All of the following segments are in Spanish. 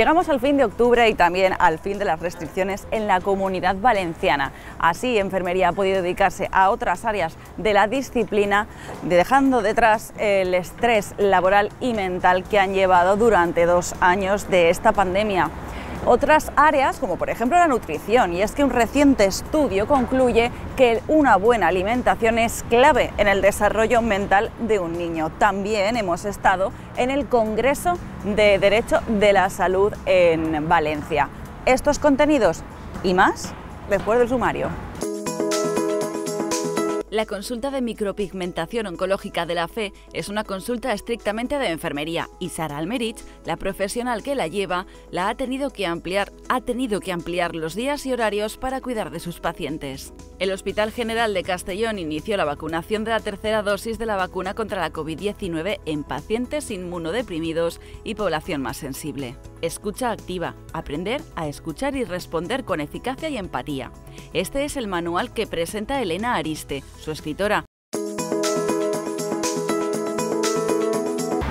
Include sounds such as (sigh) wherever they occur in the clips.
Llegamos al fin de octubre y también al fin de las restricciones en la comunidad valenciana. Así, Enfermería ha podido dedicarse a otras áreas de la disciplina, dejando detrás el estrés laboral y mental que han llevado durante dos años de esta pandemia otras áreas, como por ejemplo la nutrición, y es que un reciente estudio concluye que una buena alimentación es clave en el desarrollo mental de un niño. También hemos estado en el Congreso de Derecho de la Salud en Valencia. Estos contenidos y más después del sumario. La consulta de micropigmentación oncológica de la fe es una consulta estrictamente de enfermería y Sara Almerich, la profesional que la lleva, la ha tenido que ampliar, ha tenido que ampliar los días y horarios para cuidar de sus pacientes. El Hospital General de Castellón inició la vacunación de la tercera dosis de la vacuna contra la COVID-19 en pacientes inmunodeprimidos y población más sensible. Escucha activa, aprender a escuchar y responder con eficacia y empatía. Este es el manual que presenta Elena Ariste, su escritora.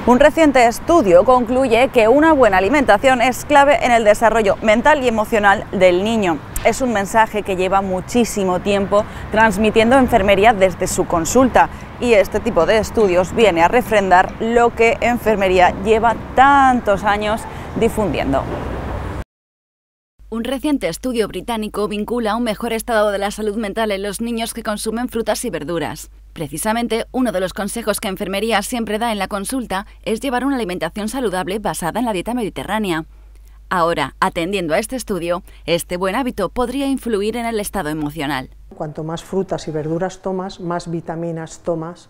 Un reciente estudio concluye que una buena alimentación es clave en el desarrollo mental y emocional del niño. Es un mensaje que lleva muchísimo tiempo transmitiendo enfermería desde su consulta y este tipo de estudios viene a refrendar lo que enfermería lleva tantos años difundiendo. Un reciente estudio británico vincula un mejor estado de la salud mental en los niños que consumen frutas y verduras. Precisamente, uno de los consejos que enfermería siempre da en la consulta es llevar una alimentación saludable basada en la dieta mediterránea. Ahora, atendiendo a este estudio, este buen hábito podría influir en el estado emocional. Cuanto más frutas y verduras tomas, más vitaminas tomas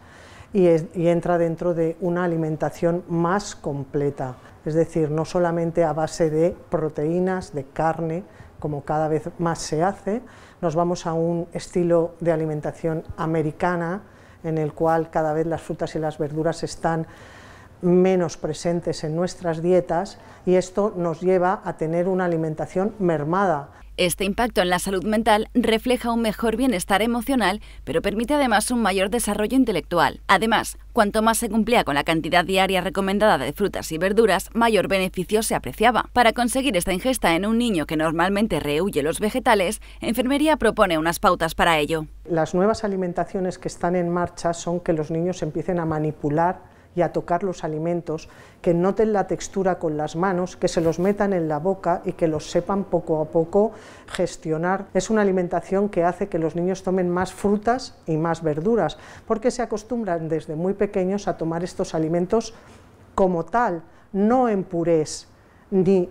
y, y entra dentro de una alimentación más completa es decir, no solamente a base de proteínas, de carne, como cada vez más se hace, nos vamos a un estilo de alimentación americana, en el cual cada vez las frutas y las verduras están menos presentes en nuestras dietas y esto nos lleva a tener una alimentación mermada, este impacto en la salud mental refleja un mejor bienestar emocional, pero permite además un mayor desarrollo intelectual. Además, cuanto más se cumplía con la cantidad diaria recomendada de frutas y verduras, mayor beneficio se apreciaba. Para conseguir esta ingesta en un niño que normalmente rehuye los vegetales, Enfermería propone unas pautas para ello. Las nuevas alimentaciones que están en marcha son que los niños empiecen a manipular y a tocar los alimentos, que noten la textura con las manos, que se los metan en la boca y que los sepan poco a poco gestionar. Es una alimentación que hace que los niños tomen más frutas y más verduras, porque se acostumbran desde muy pequeños a tomar estos alimentos como tal, no en purés ni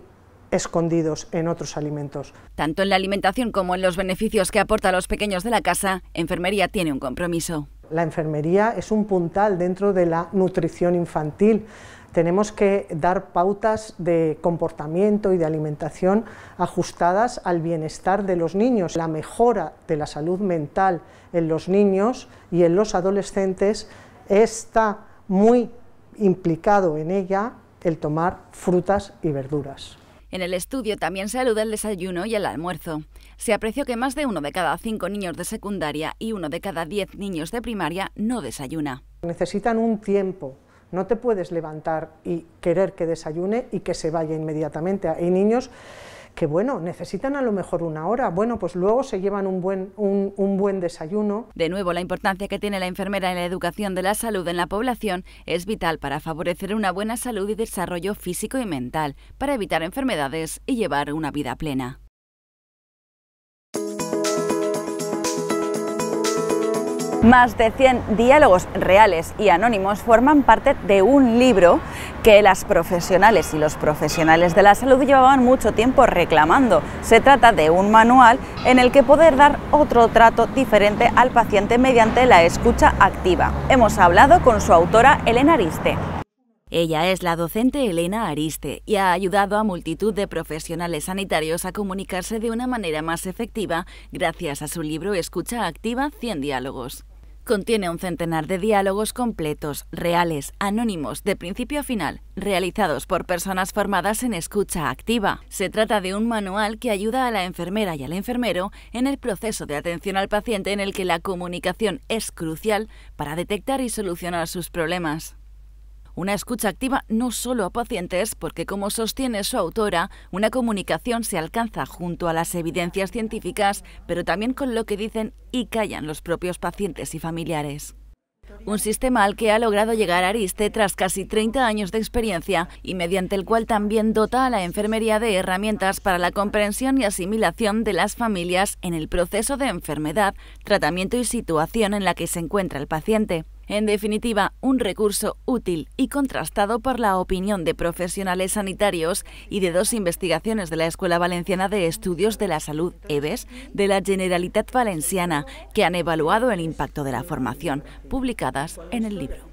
escondidos en otros alimentos. Tanto en la alimentación como en los beneficios que aporta a los pequeños de la casa, Enfermería tiene un compromiso. La enfermería es un puntal dentro de la nutrición infantil. Tenemos que dar pautas de comportamiento y de alimentación ajustadas al bienestar de los niños. La mejora de la salud mental en los niños y en los adolescentes está muy implicado en ella el tomar frutas y verduras. En el estudio también se alude el desayuno y el almuerzo. Se apreció que más de uno de cada cinco niños de secundaria y uno de cada diez niños de primaria no desayuna. Necesitan un tiempo. No te puedes levantar y querer que desayune y que se vaya inmediatamente. Hay niños que bueno, necesitan a lo mejor una hora, bueno, pues luego se llevan un buen, buen desayuno. De nuevo, la importancia que tiene la enfermera en la educación de la salud en la población es vital para favorecer una buena salud y desarrollo físico y mental, para evitar enfermedades y llevar una vida plena. Más de 100 diálogos reales y anónimos forman parte de un libro que las profesionales y los profesionales de la salud llevaban mucho tiempo reclamando. Se trata de un manual en el que poder dar otro trato diferente al paciente mediante la escucha activa. Hemos hablado con su autora Elena Ariste. Ella es la docente Elena Ariste y ha ayudado a multitud de profesionales sanitarios a comunicarse de una manera más efectiva gracias a su libro Escucha Activa 100 Diálogos. Contiene un centenar de diálogos completos, reales, anónimos, de principio a final, realizados por personas formadas en escucha activa. Se trata de un manual que ayuda a la enfermera y al enfermero en el proceso de atención al paciente en el que la comunicación es crucial para detectar y solucionar sus problemas. Una escucha activa no solo a pacientes, porque como sostiene su autora, una comunicación se alcanza junto a las evidencias científicas, pero también con lo que dicen y callan los propios pacientes y familiares. Un sistema al que ha logrado llegar Ariste tras casi 30 años de experiencia y mediante el cual también dota a la enfermería de herramientas para la comprensión y asimilación de las familias en el proceso de enfermedad, tratamiento y situación en la que se encuentra el paciente. En definitiva, un recurso útil y contrastado por la opinión de profesionales sanitarios y de dos investigaciones de la Escuela Valenciana de Estudios de la Salud, (Eves) de la Generalitat Valenciana, que han evaluado el impacto de la formación, publicadas en el libro.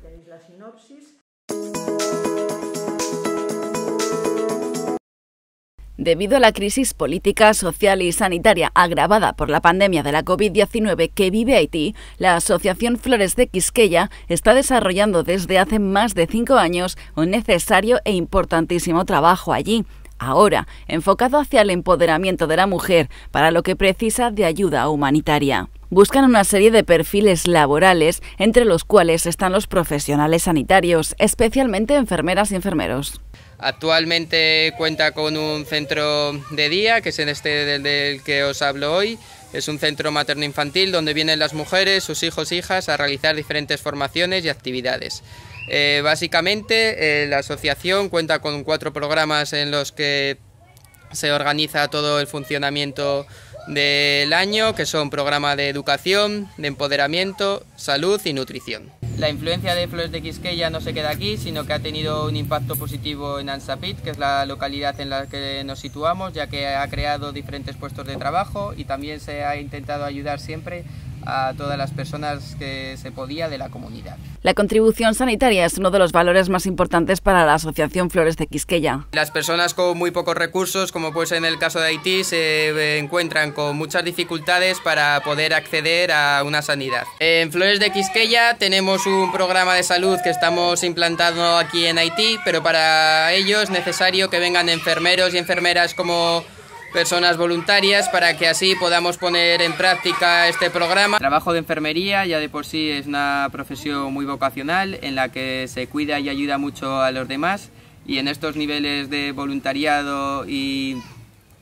Debido a la crisis política, social y sanitaria agravada por la pandemia de la COVID-19 que vive Haití, la Asociación Flores de Quisqueya está desarrollando desde hace más de cinco años un necesario e importantísimo trabajo allí, ahora enfocado hacia el empoderamiento de la mujer, para lo que precisa de ayuda humanitaria buscan una serie de perfiles laborales, entre los cuales están los profesionales sanitarios, especialmente enfermeras y enfermeros. Actualmente cuenta con un centro de día, que es en este del, que os hablo hoy. Es un centro materno-infantil donde vienen las mujeres, sus hijos e hijas a realizar diferentes formaciones y actividades. Eh, básicamente, eh, la asociación cuenta con cuatro programas en los que se organiza todo el funcionamiento del año, que son programas de educación, de empoderamiento, salud y nutrición. La influencia de Flores de Quisqueya no se queda aquí, sino que ha tenido un impacto positivo en Ansapit, que es la localidad en la que nos situamos, ya que ha creado diferentes puestos de trabajo y también se ha intentado ayudar siempre a todas las personas que se podía de la comunidad. La contribución sanitaria es uno de los valores más importantes para la Asociación Flores de Quisqueya. Las personas con muy pocos recursos, como pues en el caso de Haití, se eh, encuentran con muchas dificultades para poder acceder a una sanidad. En Flores de Quisqueya tenemos un programa de salud que estamos implantando aquí en Haití, pero para ello es necesario que vengan enfermeros y enfermeras como personas voluntarias para que así podamos poner en práctica este programa. El trabajo de enfermería ya de por sí es una profesión muy vocacional en la que se cuida y ayuda mucho a los demás y en estos niveles de voluntariado y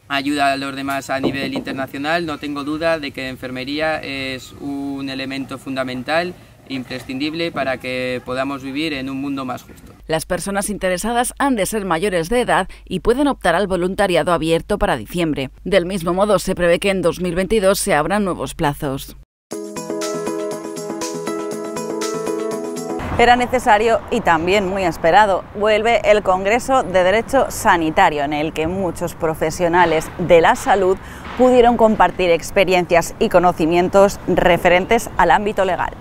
ayuda a los demás a nivel internacional no tengo duda de que enfermería es un elemento fundamental imprescindible para que podamos vivir en un mundo más justo. Las personas interesadas han de ser mayores de edad y pueden optar al voluntariado abierto para diciembre. Del mismo modo, se prevé que en 2022 se abran nuevos plazos. Era necesario y también muy esperado. Vuelve el Congreso de Derecho Sanitario, en el que muchos profesionales de la salud pudieron compartir experiencias y conocimientos referentes al ámbito legal.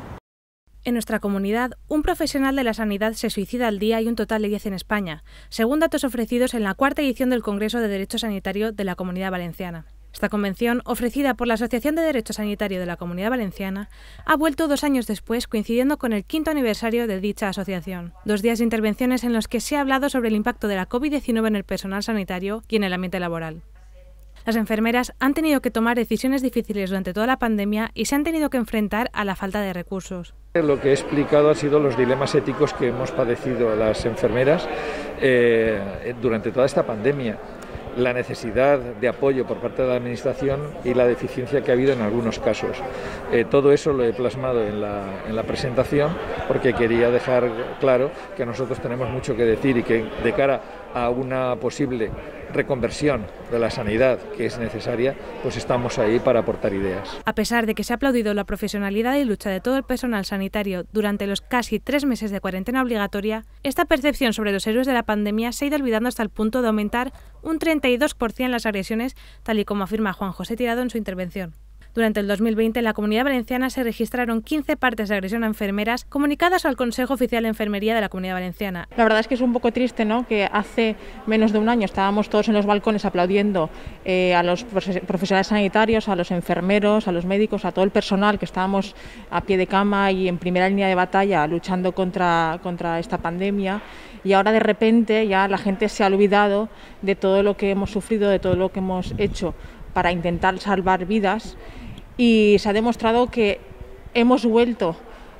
En nuestra comunidad, un profesional de la sanidad se suicida al día y un total de 10 en España, según datos ofrecidos en la cuarta edición del Congreso de Derecho Sanitario de la Comunidad Valenciana. Esta convención, ofrecida por la Asociación de Derecho Sanitario de la Comunidad Valenciana, ha vuelto dos años después coincidiendo con el quinto aniversario de dicha asociación. Dos días de intervenciones en los que se ha hablado sobre el impacto de la COVID-19 en el personal sanitario y en el ambiente laboral. Las enfermeras han tenido que tomar decisiones difíciles durante toda la pandemia y se han tenido que enfrentar a la falta de recursos. Lo que he explicado ha sido los dilemas éticos que hemos padecido las enfermeras eh, durante toda esta pandemia la necesidad de apoyo por parte de la Administración y la deficiencia que ha habido en algunos casos. Eh, todo eso lo he plasmado en la, en la, presentación porque quería dejar claro que nosotros tenemos mucho que decir y que de cara a una posible reconversión de la sanidad que es necesaria, pues estamos ahí para aportar ideas. A pesar de que se ha aplaudido la profesionalidad y lucha de todo el personal sanitario durante los casi tres meses de cuarentena obligatoria, esta percepción sobre los héroes de la pandemia se ha ido olvidando hasta el punto de aumentar un 32% las agresiones, tal y como afirma Juan José Tirado en su intervención. Durante el 2020 en la Comunidad Valenciana se registraron 15 partes de agresión a enfermeras comunicadas al Consejo Oficial de Enfermería de la Comunidad Valenciana. La verdad es que es un poco triste ¿no? que hace menos de un año estábamos todos en los balcones aplaudiendo eh, a los profesionales sanitarios, a los enfermeros, a los médicos, a todo el personal que estábamos a pie de cama y en primera línea de batalla luchando contra, contra esta pandemia y ahora de repente ya la gente se ha olvidado de todo lo que hemos sufrido, de todo lo que hemos hecho para intentar salvar vidas y se ha demostrado que hemos vuelto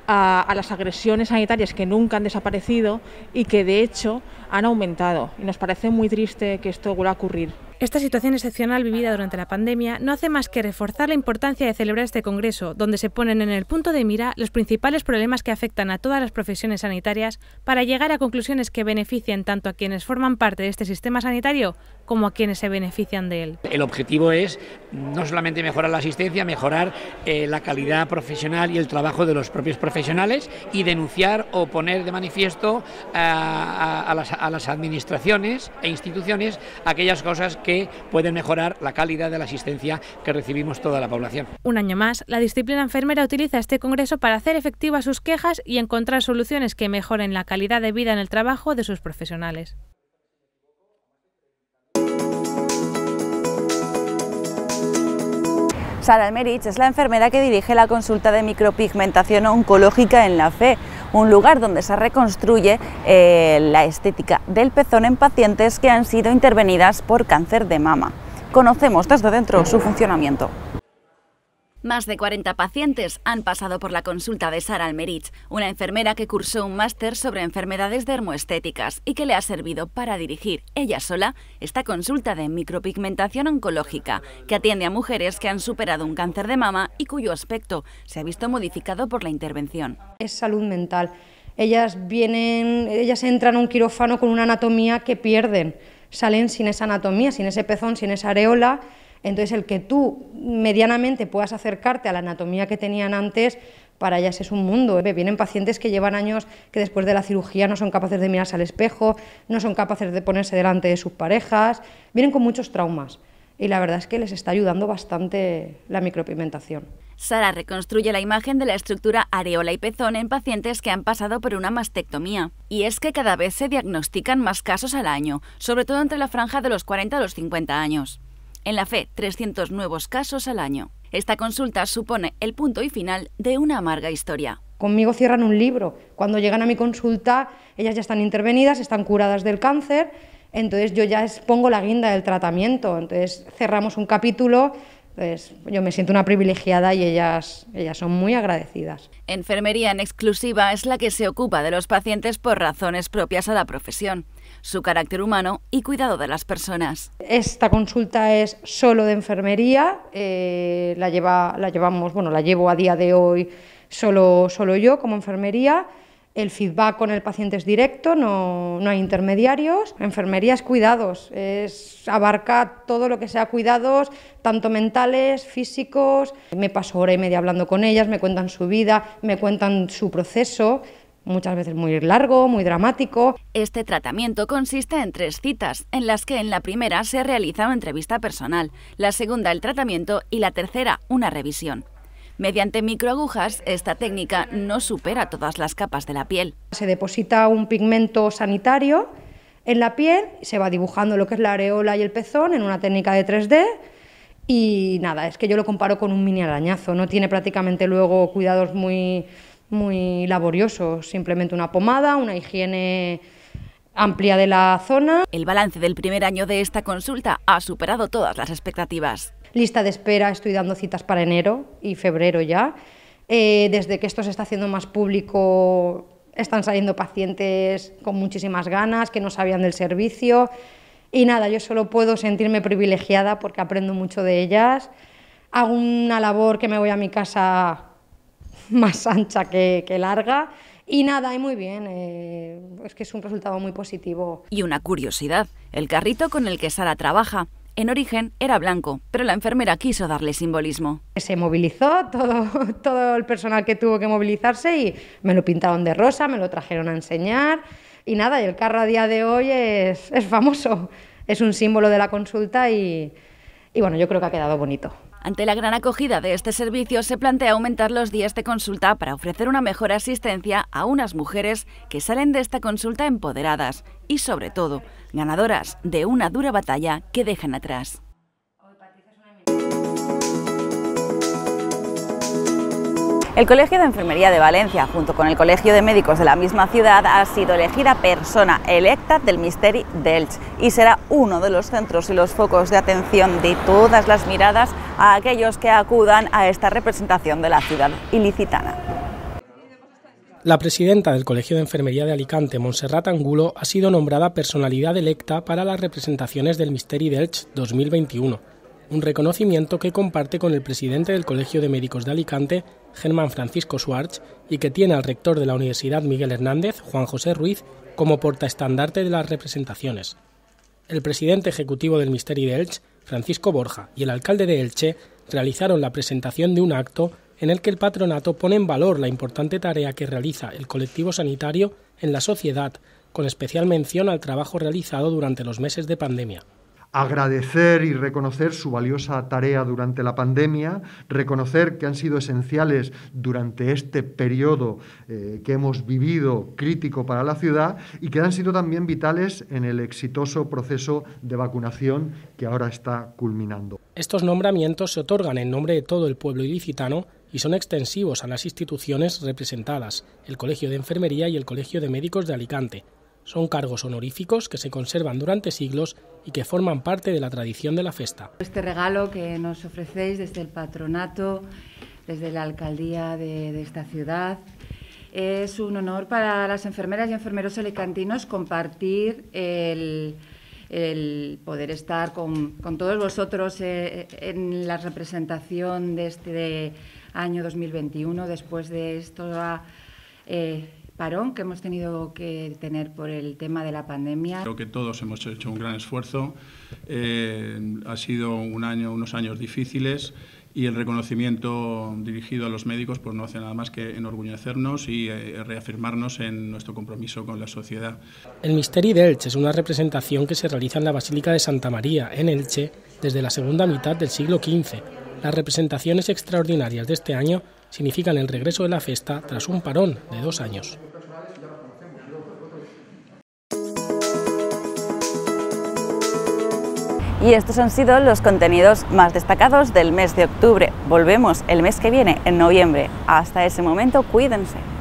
a, las agresiones sanitarias que nunca han desaparecido y que de hecho han aumentado. Y nos parece muy triste que esto vuelva a ocurrir. Esta situación excepcional vivida durante la pandemia no hace más que reforzar la importancia de celebrar este Congreso, donde se ponen en el punto de mira los principales problemas que afectan a todas las profesiones sanitarias para llegar a conclusiones que beneficien tanto a quienes forman parte de este sistema sanitario como a quienes se benefician de él. El objetivo es no solamente mejorar la asistencia, mejorar eh, la calidad profesional y el trabajo de los propios profesionales y denunciar o poner de manifiesto a las, administraciones e instituciones aquellas cosas que pueden mejorar la calidad de la asistencia que recibimos toda la población. Un año más, la disciplina enfermera utiliza este congreso para hacer efectivas sus quejas y encontrar soluciones que mejoren la calidad de vida en el trabajo de sus profesionales. Sara Almerich es la enfermera que dirige la consulta de micropigmentación oncológica en la FE, un lugar donde se reconstruye eh, la estética del pezón en pacientes que han sido intervenidas por cáncer de mama. Conocemos desde dentro su funcionamiento. Más de 40 pacientes han pasado por la consulta de Sara Almerich, una enfermera que cursó un máster sobre enfermedades dermoestéticas y que le ha servido para dirigir ella sola esta consulta de micropigmentación oncológica, que atiende a mujeres que han superado un cáncer de mama y cuyo aspecto se ha visto modificado por la intervención. Es salud mental. Ellas vienen, ellas entran a un quirófano con una anatomía que pierden, salen sin esa anatomía, sin ese pezón, sin esa areola entonces, el que tú medianamente puedas acercarte a la anatomía que tenían antes, para ellas es un mundo. ¿eh? Vienen pacientes que llevan años que después de la cirugía no son capaces de mirarse al espejo, no son capaces de ponerse delante de sus parejas, vienen con muchos traumas. Y la verdad es que les está ayudando bastante la micropigmentación. Sara reconstruye la imagen de la estructura areola y pezón en pacientes que han pasado por una mastectomía. Y es que cada vez se diagnostican más casos al año, sobre todo entre la franja de los 40 a los 50 años. En la fe, 300 nuevos casos al año. Esta consulta supone el punto y final de una amarga historia. Conmigo cierran un libro. Cuando llegan a mi consulta, ellas ya están intervenidas, están curadas del cáncer, entonces yo ya expongo la guinda del tratamiento. Entonces cerramos un capítulo yo me siento una privilegiada y ellas, son muy agradecidas. Enfermería en exclusiva es la que se ocupa de los pacientes por razones propias a la profesión, su carácter humano y cuidado de las personas. Esta consulta es solo de enfermería, eh, la, llevamos, bueno, la llevo a día de hoy solo yo como enfermería. El feedback con el paciente es directo, no, hay intermediarios. Enfermería es cuidados, es, abarca todo lo que sea cuidados, tanto mentales, físicos. Me paso hora y media hablando con ellas, me cuentan su vida, me cuentan su proceso muchas veces muy largo, muy dramático. Este tratamiento consiste en tres citas, en las que en la primera se realiza una entrevista personal, la segunda el tratamiento y la tercera una revisión. Mediante microagujas, esta técnica no supera todas las capas de la piel. Se deposita un pigmento sanitario en la piel, se va dibujando lo que es la areola y el pezón en una técnica de 3D. Y nada, es que yo lo comparo con un mini arañazo, no tiene prácticamente luego cuidados muy, muy laboriosos, simplemente una pomada, una higiene amplia de la zona. El balance del primer año de esta consulta ha superado todas las expectativas lista de espera, estoy dando citas para enero y febrero ya. Eh, desde que esto se está haciendo más público, están saliendo pacientes con muchísimas ganas, que no sabían del servicio. Y nada, yo solo puedo sentirme privilegiada porque aprendo mucho de ellas. Hago una labor que me voy a mi casa (laughs) más ancha que, larga. Y nada, y muy bien, eh, es que es un resultado muy positivo. Y una curiosidad, el carrito con el que Sara trabaja en origen era blanco, pero la enfermera quiso darle simbolismo. Se movilizó todo, todo el personal que tuvo que movilizarse y me lo pintaron de rosa, me lo trajeron a enseñar y nada, y el carro a día de hoy es, es famoso, es un símbolo de la consulta y, y bueno, yo creo que ha quedado bonito. Ante la gran acogida de este servicio, se plantea aumentar los días de consulta para ofrecer una mejor asistencia a unas mujeres que salen de esta consulta empoderadas y, sobre todo, ganadoras de una dura batalla que dejan atrás. El Colegio de Enfermería de Valencia, junto con el Colegio de Médicos de la misma ciudad, ha sido elegida persona electa del Misteri dels y será uno de los centros y los focos de atención de todas las miradas a aquellos que acudan a esta representación de la ciudad ilicitana. La presidenta del Colegio de Enfermería de Alicante, Montserrat Angulo, ha sido nombrada personalidad electa para las representaciones del Misteri de Elche 2021, un reconocimiento que comparte con el presidente del Colegio de Médicos de Alicante, Germán Francisco Schwartz, y que tiene al rector de la Universidad Miguel Hernández, Juan José Ruiz, como portaestandarte de las representaciones. El presidente ejecutivo del Misteri de Elche, Francisco Borja, y el alcalde de Elche realizaron la presentación de un acto en el que el patronato pone en valor la importante tarea que realiza el colectivo sanitario en la sociedad, con especial mención al trabajo realizado durante los meses de pandemia agradecer y reconocer su valiosa tarea durante la pandemia, reconocer que han sido esenciales durante este periodo eh, que hemos vivido crítico para la ciudad y que han sido también vitales en el exitoso proceso de vacunación que ahora está culminando. Estos nombramientos se otorgan en nombre de todo el pueblo ilicitano y son extensivos a las instituciones representadas, el Colegio de Enfermería y el Colegio de Médicos de Alicante. Son cargos honoríficos que se conservan durante siglos y que forman parte de la tradición de la festa. Este regalo que nos ofrecéis desde el patronato, desde la alcaldía de, de esta ciudad, es un honor para las enfermeras y enfermeros alicantinos compartir el el poder estar con, todos vosotros eh, eh, en la representación de este año 2021, después de esto ah, eh, parón que hemos tenido que tener por el tema de la pandemia. Creo que todos hemos hecho un gran esfuerzo. ha sido un año, unos años difíciles y el reconocimiento dirigido a los médicos pues no hace nada más que enorgullecernos y eh, reafirmarnos en nuestro compromiso con la sociedad. El Misteri de Elche es una representación que se realiza en la Basílica de Santa María, en Elche, desde la segunda mitad del siglo XV. Las representaciones extraordinarias de este año significan el regreso de la fiesta tras un parón de dos años. Y estos han sido los contenidos más destacados del mes de octubre. Volvemos el mes que viene, en noviembre. Hasta ese momento, cuídense.